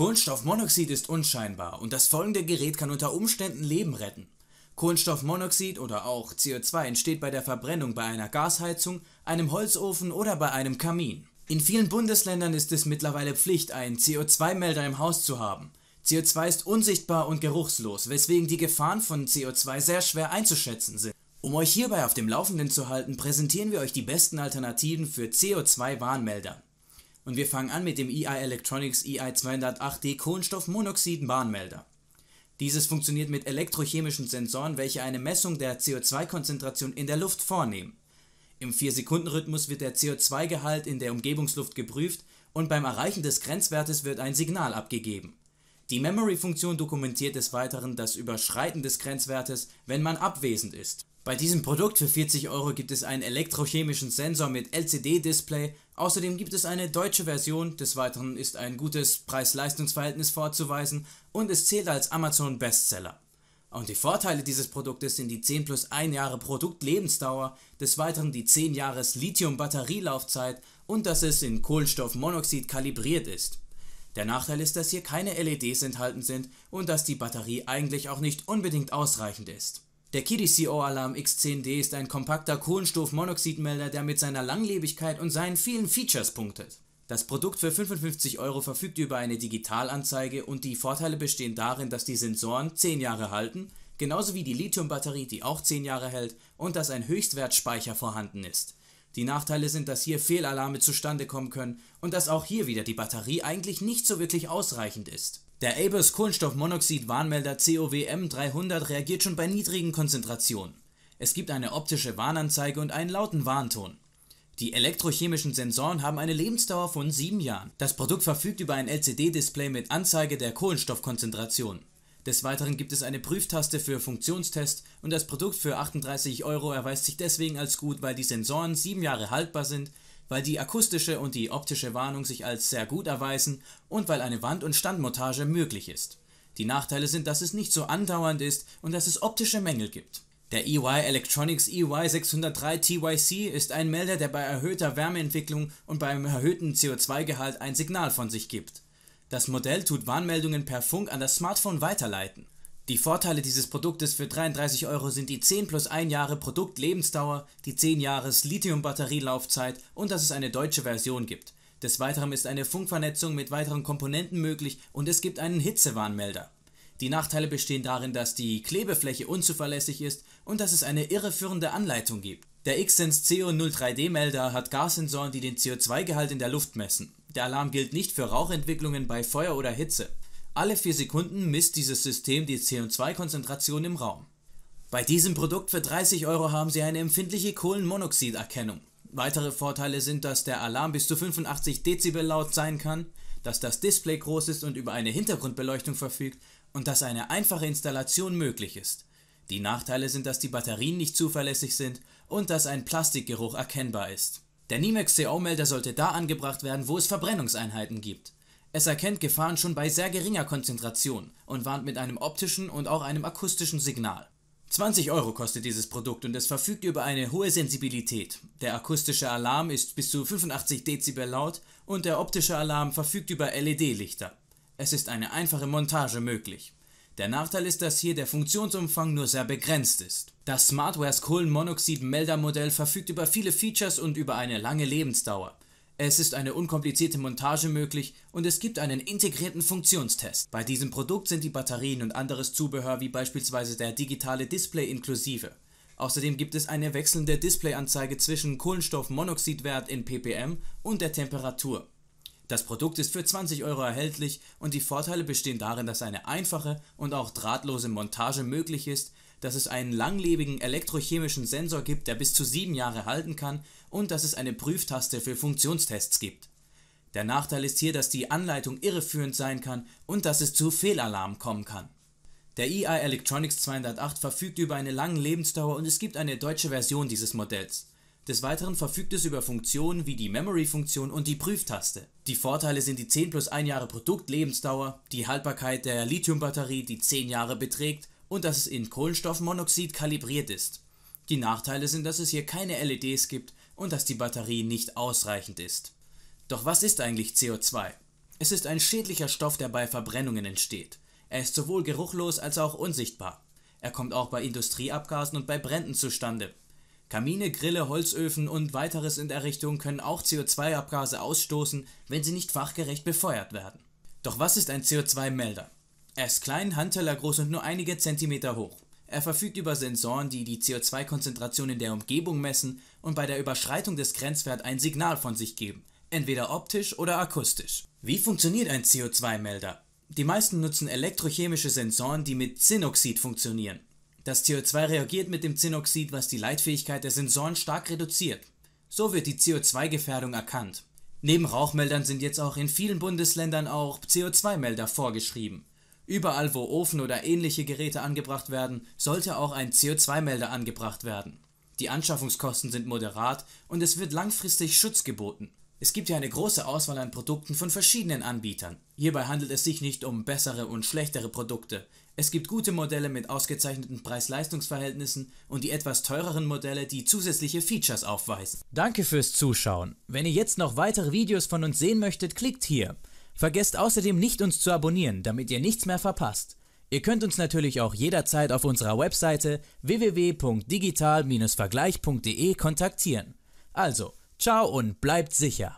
Kohlenstoffmonoxid ist unscheinbar und das folgende Gerät kann unter Umständen Leben retten. Kohlenstoffmonoxid oder auch CO2 entsteht bei der Verbrennung bei einer Gasheizung, einem Holzofen oder bei einem Kamin. In vielen Bundesländern ist es mittlerweile Pflicht, einen CO2-Melder im Haus zu haben. CO2 ist unsichtbar und geruchslos, weswegen die Gefahren von CO2 sehr schwer einzuschätzen sind. Um euch hierbei auf dem Laufenden zu halten, präsentieren wir euch die besten Alternativen für CO2-Warnmelder. Und wir fangen an mit dem EI Electronics e EI208D kohlenstoffmonoxid bahnmelder Dieses funktioniert mit elektrochemischen Sensoren, welche eine Messung der CO2-Konzentration in der Luft vornehmen. Im 4-Sekunden-Rhythmus wird der CO2-Gehalt in der Umgebungsluft geprüft und beim Erreichen des Grenzwertes wird ein Signal abgegeben. Die Memory-Funktion dokumentiert des Weiteren das Überschreiten des Grenzwertes, wenn man abwesend ist. Bei diesem Produkt für 40 Euro gibt es einen elektrochemischen Sensor mit LCD-Display, außerdem gibt es eine deutsche Version, des Weiteren ist ein gutes Preis-Leistungs-Verhältnis vorzuweisen und es zählt als Amazon Bestseller. Und die Vorteile dieses Produktes sind die 10 plus 1 Jahre Produktlebensdauer, des Weiteren die 10 Jahres Lithium-Batterielaufzeit und dass es in Kohlenstoffmonoxid kalibriert ist. Der Nachteil ist, dass hier keine LEDs enthalten sind und dass die Batterie eigentlich auch nicht unbedingt ausreichend ist. Der KDCO Alarm X10D ist ein kompakter Kohlenstoffmonoxidmelder, der mit seiner Langlebigkeit und seinen vielen Features punktet. Das Produkt für 55 Euro verfügt über eine Digitalanzeige und die Vorteile bestehen darin, dass die Sensoren 10 Jahre halten, genauso wie die Lithiumbatterie, die auch 10 Jahre hält und dass ein Höchstwertspeicher vorhanden ist. Die Nachteile sind, dass hier Fehlalarme zustande kommen können und dass auch hier wieder die Batterie eigentlich nicht so wirklich ausreichend ist. Der Abers Kohlenstoffmonoxid-Warnmelder COWM300 reagiert schon bei niedrigen Konzentrationen. Es gibt eine optische Warnanzeige und einen lauten Warnton. Die elektrochemischen Sensoren haben eine Lebensdauer von 7 Jahren. Das Produkt verfügt über ein LCD-Display mit Anzeige der Kohlenstoffkonzentration. Des Weiteren gibt es eine Prüftaste für Funktionstest und das Produkt für 38 Euro erweist sich deswegen als gut, weil die Sensoren 7 Jahre haltbar sind, weil die akustische und die optische Warnung sich als sehr gut erweisen und weil eine Wand- und Standmontage möglich ist. Die Nachteile sind, dass es nicht so andauernd ist und dass es optische Mängel gibt. Der EY Electronics EY 603 TYC ist ein Melder, der bei erhöhter Wärmeentwicklung und beim erhöhten CO2-Gehalt ein Signal von sich gibt. Das Modell tut Warnmeldungen per Funk an das Smartphone weiterleiten. Die Vorteile dieses Produktes für 33 Euro sind die 10 plus 1 Jahre Produktlebensdauer, die 10 Jahres Lithium-Batterielaufzeit und dass es eine deutsche Version gibt. Des Weiteren ist eine Funkvernetzung mit weiteren Komponenten möglich und es gibt einen Hitzewarnmelder. Die Nachteile bestehen darin, dass die Klebefläche unzuverlässig ist und dass es eine irreführende Anleitung gibt. Der Xsense CO03D-Melder hat Gassensoren, die den CO2-Gehalt in der Luft messen. Der Alarm gilt nicht für Rauchentwicklungen bei Feuer oder Hitze. Alle vier Sekunden misst dieses System die CO2-Konzentration im Raum. Bei diesem Produkt für 30 Euro haben Sie eine empfindliche Kohlenmonoxiderkennung. Weitere Vorteile sind, dass der Alarm bis zu 85 Dezibel laut sein kann, dass das Display groß ist und über eine Hintergrundbeleuchtung verfügt und dass eine einfache Installation möglich ist. Die Nachteile sind, dass die Batterien nicht zuverlässig sind und dass ein Plastikgeruch erkennbar ist. Der Nimex CO-Melder sollte da angebracht werden, wo es Verbrennungseinheiten gibt. Es erkennt Gefahren schon bei sehr geringer Konzentration und warnt mit einem optischen und auch einem akustischen Signal. 20 Euro kostet dieses Produkt und es verfügt über eine hohe Sensibilität. Der akustische Alarm ist bis zu 85 Dezibel laut und der optische Alarm verfügt über LED-Lichter. Es ist eine einfache Montage möglich. Der Nachteil ist, dass hier der Funktionsumfang nur sehr begrenzt ist. Das Smartwares Kohlenmonoxid-Meldermodell verfügt über viele Features und über eine lange Lebensdauer. Es ist eine unkomplizierte Montage möglich und es gibt einen integrierten Funktionstest. Bei diesem Produkt sind die Batterien und anderes Zubehör wie beispielsweise der digitale Display inklusive. Außerdem gibt es eine wechselnde Displayanzeige zwischen Kohlenstoffmonoxidwert in ppm und der Temperatur. Das Produkt ist für 20 Euro erhältlich und die Vorteile bestehen darin, dass eine einfache und auch drahtlose Montage möglich ist dass es einen langlebigen elektrochemischen Sensor gibt, der bis zu sieben Jahre halten kann und dass es eine Prüftaste für Funktionstests gibt. Der Nachteil ist hier, dass die Anleitung irreführend sein kann und dass es zu Fehlalarmen kommen kann. Der EI Electronics 208 verfügt über eine lange Lebensdauer und es gibt eine deutsche Version dieses Modells. Des Weiteren verfügt es über Funktionen wie die Memory-Funktion und die Prüftaste. Die Vorteile sind die 10 plus 1 Jahre Produktlebensdauer, die Haltbarkeit der Lithium-Batterie, die 10 Jahre beträgt und dass es in Kohlenstoffmonoxid kalibriert ist. Die Nachteile sind, dass es hier keine LEDs gibt und dass die Batterie nicht ausreichend ist. Doch was ist eigentlich CO2? Es ist ein schädlicher Stoff, der bei Verbrennungen entsteht. Er ist sowohl geruchlos als auch unsichtbar. Er kommt auch bei Industrieabgasen und bei Bränden zustande. Kamine, Grille, Holzöfen und weiteres in der Richtung können auch CO2-Abgase ausstoßen, wenn sie nicht fachgerecht befeuert werden. Doch was ist ein CO2-Melder? Er ist klein, handtellergroß und nur einige Zentimeter hoch. Er verfügt über Sensoren, die die CO2-Konzentration in der Umgebung messen und bei der Überschreitung des Grenzwerts ein Signal von sich geben, entweder optisch oder akustisch. Wie funktioniert ein CO2-Melder? Die meisten nutzen elektrochemische Sensoren, die mit Zinnoxid funktionieren. Das CO2 reagiert mit dem Zinnoxid, was die Leitfähigkeit der Sensoren stark reduziert. So wird die CO2-Gefährdung erkannt. Neben Rauchmeldern sind jetzt auch in vielen Bundesländern auch CO2-Melder vorgeschrieben. Überall, wo Ofen oder ähnliche Geräte angebracht werden, sollte auch ein CO2-Melder angebracht werden. Die Anschaffungskosten sind moderat und es wird langfristig Schutz geboten. Es gibt ja eine große Auswahl an Produkten von verschiedenen Anbietern. Hierbei handelt es sich nicht um bessere und schlechtere Produkte. Es gibt gute Modelle mit ausgezeichneten Preis-Leistungs-Verhältnissen und die etwas teureren Modelle, die zusätzliche Features aufweisen. Danke fürs Zuschauen. Wenn ihr jetzt noch weitere Videos von uns sehen möchtet, klickt hier. Vergesst außerdem nicht uns zu abonnieren, damit ihr nichts mehr verpasst. Ihr könnt uns natürlich auch jederzeit auf unserer Webseite www.digital-vergleich.de kontaktieren. Also, ciao und bleibt sicher!